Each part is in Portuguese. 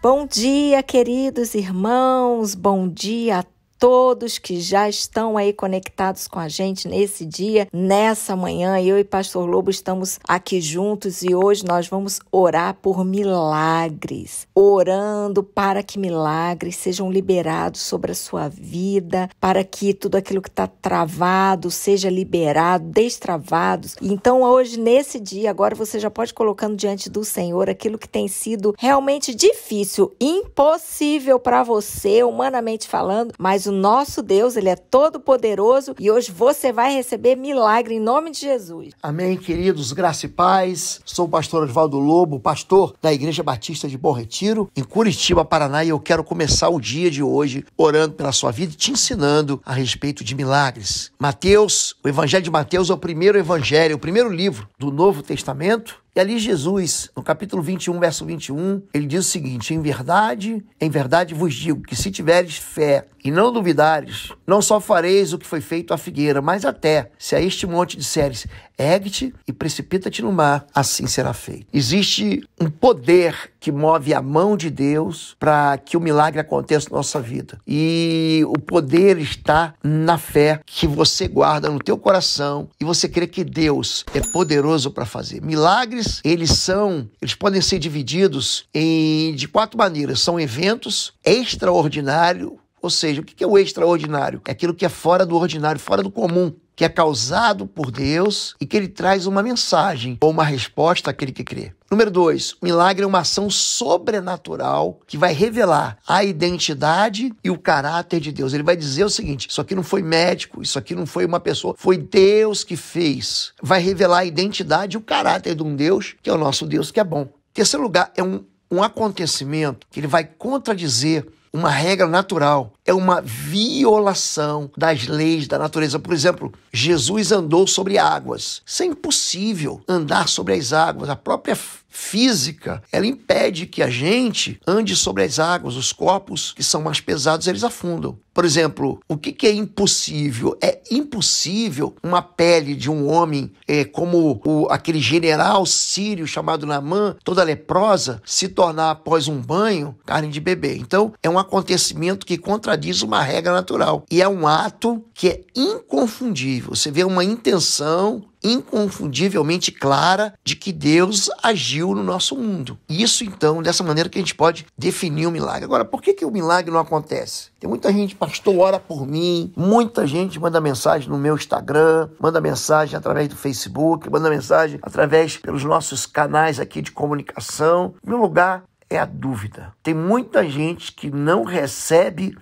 Bom dia, queridos irmãos, bom dia a todos que já estão aí conectados com a gente nesse dia, nessa manhã. Eu e Pastor Lobo estamos aqui juntos e hoje nós vamos orar por milagres, orando para que milagres sejam liberados sobre a sua vida, para que tudo aquilo que está travado seja liberado, destravado. Então, hoje, nesse dia, agora você já pode colocando diante do Senhor aquilo que tem sido realmente difícil, impossível para você, humanamente falando, mas o nosso Deus, ele é todo poderoso e hoje você vai receber milagre em nome de Jesus. Amém, queridos, graça e paz. Sou o pastor Oswaldo Lobo, pastor da Igreja Batista de Bom Retiro, em Curitiba, Paraná, e eu quero começar o dia de hoje orando pela sua vida e te ensinando a respeito de milagres. Mateus, o Evangelho de Mateus é o primeiro evangelho, o primeiro livro do Novo Testamento e ali Jesus, no capítulo 21, verso 21, ele diz o seguinte: Em verdade, em verdade vos digo que se tiveres fé e não duvidares, não só fareis o que foi feito à figueira, mas até se a este monte disseres, ergue-te e precipita-te no mar, assim será feito. Existe um poder que move a mão de Deus para que o milagre aconteça na nossa vida. E o poder está na fé que você guarda no teu coração e você crê que Deus é poderoso para fazer. Milagres, eles são, eles podem ser divididos em de quatro maneiras. São eventos extraordinários ou seja, o que é o extraordinário? É aquilo que é fora do ordinário, fora do comum, que é causado por Deus e que ele traz uma mensagem ou uma resposta àquele que crê. Número dois, o milagre é uma ação sobrenatural que vai revelar a identidade e o caráter de Deus. Ele vai dizer o seguinte: isso aqui não foi médico, isso aqui não foi uma pessoa, foi Deus que fez. Vai revelar a identidade e o caráter de um Deus que é o nosso Deus que é bom. Terceiro lugar, é um, um acontecimento que ele vai contradizer uma regra natural é uma violação das leis da natureza. Por exemplo, Jesus andou sobre águas. Isso é impossível andar sobre as águas. A própria física, ela impede que a gente ande sobre as águas. Os corpos que são mais pesados, eles afundam. Por exemplo, o que, que é impossível? É impossível uma pele de um homem é, como o, aquele general sírio chamado Namã, toda leprosa, se tornar após um banho carne de bebê. Então, é um acontecimento que contradiz diz uma regra natural. E é um ato que é inconfundível. Você vê uma intenção inconfundivelmente clara de que Deus agiu no nosso mundo. Isso então, dessa maneira que a gente pode definir o milagre. Agora, por que, que o milagre não acontece? Tem muita gente, pastor, ora por mim, muita gente manda mensagem no meu Instagram, manda mensagem através do Facebook, manda mensagem através pelos nossos canais aqui de comunicação. meu lugar, é a dúvida. Tem muita gente que não recebe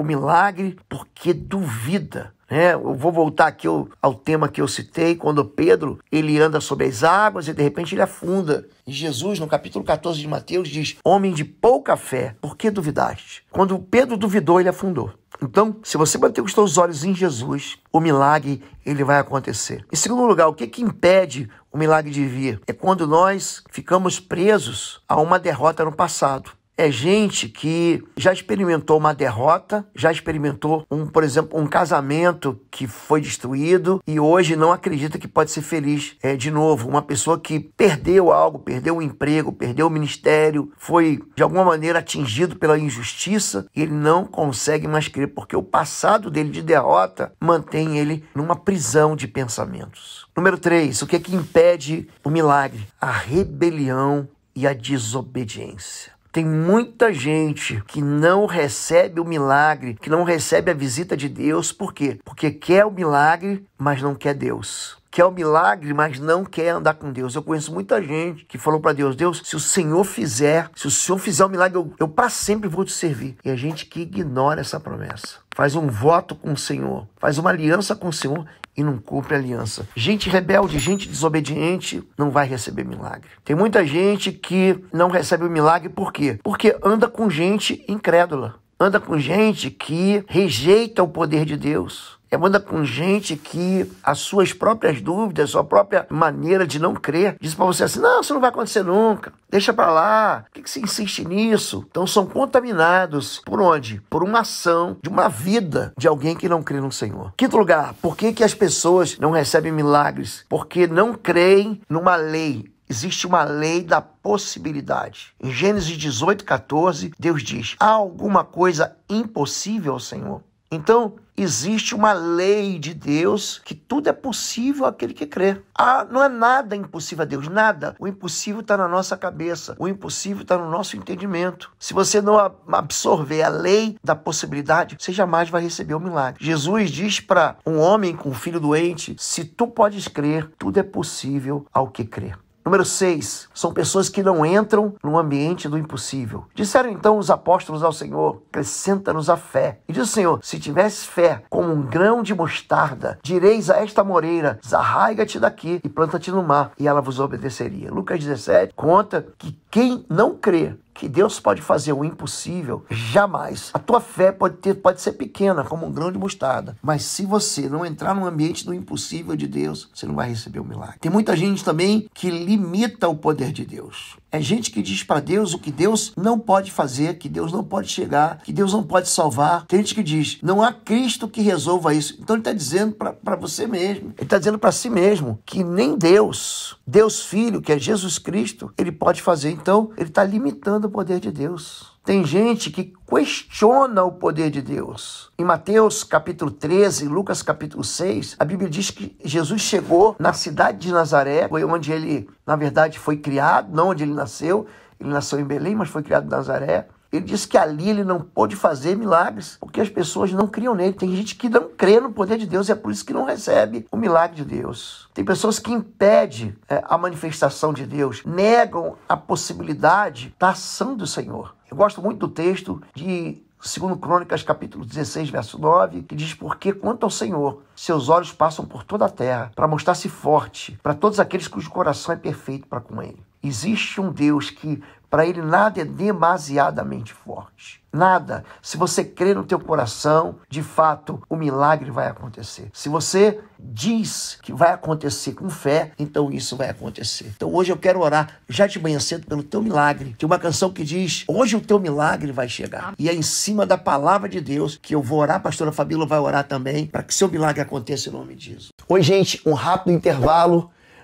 o milagre porque duvida. É, eu vou voltar aqui ao, ao, tema que eu citei, quando Pedro ele anda sobre as águas e de repente ele afunda. E Jesus, no capítulo 14 de Mateus, diz: Homem de pouca fé, por que duvidaste? Quando Pedro duvidou, ele afundou. Então, se você manter os seus olhos em Jesus, o milagre ele vai acontecer. Em segundo lugar, o que, que impede o milagre de vir? É quando nós ficamos presos a uma derrota no passado é gente que já experimentou uma derrota, já experimentou um, por exemplo, um casamento que foi destruído e hoje não acredita que pode ser feliz é, de novo. Uma pessoa que perdeu algo, perdeu o emprego, perdeu o ministério, foi de alguma maneira atingido pela injustiça, e ele não consegue mais crer porque o passado dele de derrota mantém ele numa prisão de pensamentos. Número 3, o que é que impede o milagre? A rebelião e a desobediência. Tem muita gente que não recebe o milagre, que não recebe a visita de Deus, por quê? Porque quer o milagre, mas não quer Deus quer o é milagre, mas não quer andar com Deus. Eu conheço muita gente que falou para Deus: Deus, se o Senhor fizer, se o Senhor fizer o milagre, eu, eu para sempre vou te servir. E a gente que ignora essa promessa. Faz um voto com o Senhor, faz uma aliança com o Senhor e não cumpre a aliança. Gente rebelde, gente desobediente não vai receber milagre. Tem muita gente que não recebe o milagre por quê? Porque anda com gente incrédula, anda com gente que rejeita o poder de Deus é manda com gente que as suas próprias dúvidas, a sua própria maneira de não crer, diz para você assim: não, isso não vai acontecer nunca, deixa para lá, por que, que você insiste nisso? Então são contaminados por onde? Por uma ação de uma vida de alguém que não crê no Senhor. Quinto lugar, por que, que as pessoas não recebem milagres? Porque não creem numa lei existe uma lei da possibilidade. Em Gênesis 18, 14, Deus diz: há alguma coisa impossível ao Senhor? Então, existe uma lei de Deus que tudo é possível àquele que crê. Ah, não é nada impossível a Deus, nada. O impossível está na nossa cabeça, o impossível está no nosso entendimento. Se você não absorver a lei da possibilidade, você jamais vai receber o milagre. Jesus diz para um homem com um filho doente: se tu podes crer, tudo é possível ao que crer. Número 6, são pessoas que não entram no ambiente do impossível. Disseram então os apóstolos ao Senhor: acrescenta-nos a fé. E diz o Senhor: se tivesse fé como um grão de mostarda, direis a esta moreira: zarraiga-te daqui e planta-te no mar, e ela vos obedeceria. Lucas 17 conta que quem não crê que Deus pode fazer o impossível, jamais. A tua fé pode, ter, pode ser pequena, como um grão de mostarda, mas se você não entrar no ambiente do impossível de Deus, você não vai receber o milagre. Tem muita gente também que limita o poder de Deus. É gente que diz para Deus o que Deus não pode fazer, que Deus não pode chegar, que Deus não pode salvar. Tem gente que diz, não há Cristo que resolva isso. Então ele está dizendo para você mesmo, ele está dizendo para si mesmo que nem Deus, Deus Filho, que é Jesus Cristo, ele pode fazer. Então ele está limitando o poder de Deus. Tem gente que questiona o poder de Deus. Em Mateus capítulo 13, Lucas capítulo 6, a Bíblia diz que Jesus chegou na cidade de Nazaré, onde ele, na verdade, foi criado, não onde ele nasceu. Ele nasceu em Belém, mas foi criado em Nazaré. Ele disse que ali ele não pôde fazer milagres, porque as pessoas não criam nele. Tem gente que não crê no poder de Deus e é por isso que não recebe o milagre de Deus. Tem pessoas que impedem é, a manifestação de Deus, negam a possibilidade da ação do Senhor. Eu gosto muito do texto de segundo Crônicas capítulo 16, verso 9, que diz: Porque quanto ao Senhor, seus olhos passam por toda a terra, para mostrar-se forte para todos aqueles cujo coração é perfeito para com ele. Existe um Deus que para ele nada é demasiadamente forte. Nada. Se você crê no teu coração, de fato, o milagre vai acontecer. Se você diz que vai acontecer com fé, então isso vai acontecer. Então hoje eu quero orar já de manhã cedo pelo teu milagre. Tem uma canção que diz: "Hoje o teu milagre vai chegar". E é em cima da palavra de Deus que eu vou orar, a pastora Fabíola vai orar também, para que seu milagre aconteça em nome de Jesus. Oi, gente, um rápido intervalo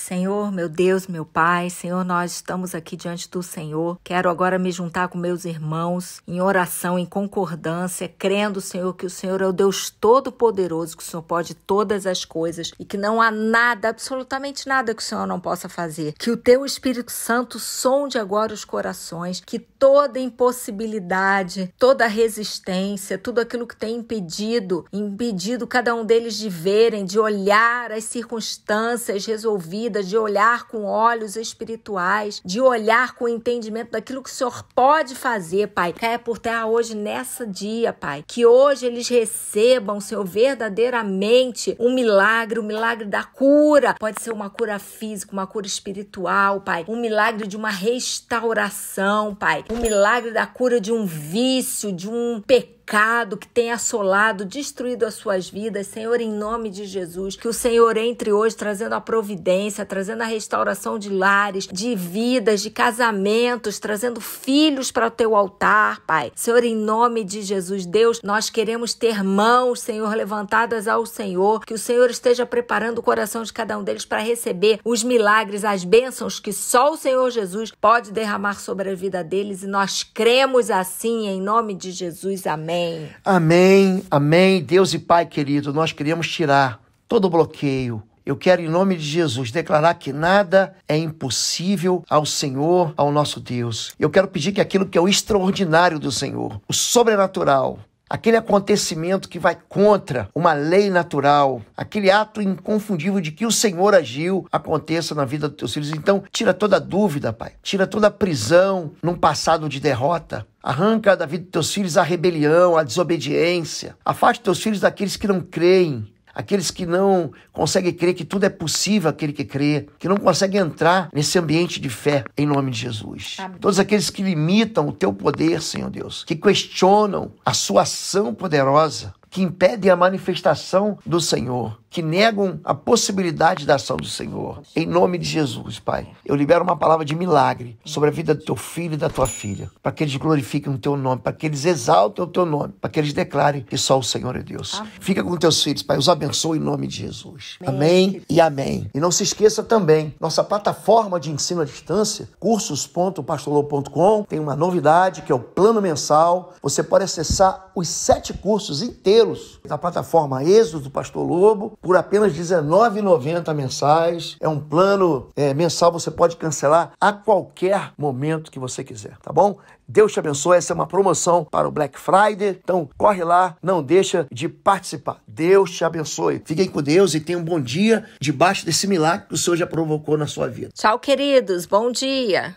Senhor, meu Deus, meu Pai, Senhor, nós estamos aqui diante do Senhor. Quero agora me juntar com meus irmãos em oração, em concordância, crendo, Senhor, que o Senhor é o Deus Todo-Poderoso, que o Senhor pode todas as coisas e que não há nada, absolutamente nada que o Senhor não possa fazer. Que o Teu Espírito Santo sonde agora os corações, que toda impossibilidade, toda resistência, tudo aquilo que tem impedido, impedido cada um deles de verem, de olhar as circunstâncias resolvidas vida, de olhar com olhos espirituais, de olhar com entendimento daquilo que o Senhor pode fazer, Pai. Caia por terra hoje, nessa dia, Pai. Que hoje eles recebam, Senhor, verdadeiramente um milagre, o um milagre da cura. Pode ser uma cura física, uma cura espiritual, Pai. Um milagre de uma restauração, Pai. Um milagre da cura de um vício, de um pecado pecado que tem assolado, destruído as suas vidas, Senhor, em nome de Jesus, que o Senhor entre hoje trazendo a providência, trazendo a restauração de lares, de vidas, de casamentos, trazendo filhos para o teu altar, Pai. Senhor, em nome de Jesus, Deus, nós queremos ter mãos, Senhor, levantadas ao Senhor, que o Senhor esteja preparando o coração de cada um deles para receber os milagres, as bênçãos que só o Senhor Jesus pode derramar sobre a vida deles e nós cremos assim em nome de Jesus. Amém. Amém. Amém, amém. Deus e Pai querido, nós queremos tirar todo o bloqueio. Eu quero, em nome de Jesus, declarar que nada é impossível ao Senhor, ao nosso Deus. Eu quero pedir que aquilo que é o extraordinário do Senhor, o sobrenatural, aquele acontecimento que vai contra uma lei natural, aquele ato inconfundível de que o Senhor agiu, aconteça na vida dos teus filhos. Então, tira toda dúvida, Pai. Tira toda prisão num passado de derrota. Arranca da vida dos teus filhos a rebelião, a desobediência. Afaste teus filhos daqueles que não creem aqueles que não conseguem crer que tudo é possível aquele que crê, que não consegue entrar nesse ambiente de fé, em nome de Jesus. Amém. Todos aqueles que limitam o teu poder, Senhor Deus, que questionam a sua ação poderosa, que impedem a manifestação do Senhor, que negam a possibilidade da ação do Senhor. Em nome de Jesus, Pai, eu libero uma palavra de milagre sobre a vida do teu filho e da tua filha, para que eles glorifiquem o teu nome, para que eles exaltem o teu nome, para que eles declarem que só o Senhor é Deus. Amém. Fica com teus filhos, Pai, os abençoe em nome de Jesus. Amém, amém e amém. E não se esqueça também, nossa plataforma de ensino à distância, cursos.pastolou.com, tem uma novidade que é o plano mensal. Você pode acessar os sete cursos inteiros modelos plataforma Êxodo do Pastor Lobo por apenas R$19,90 mensais. É um plano é, mensal, você pode cancelar a qualquer momento que você quiser, tá bom? Deus te abençoe. Essa é uma promoção para o Black Friday. Então, corre lá, não deixa de participar. Deus te abençoe. Fiquem com Deus e tenha um bom dia debaixo desse milagre que o Senhor já provocou na sua vida. Tchau, queridos. Bom dia.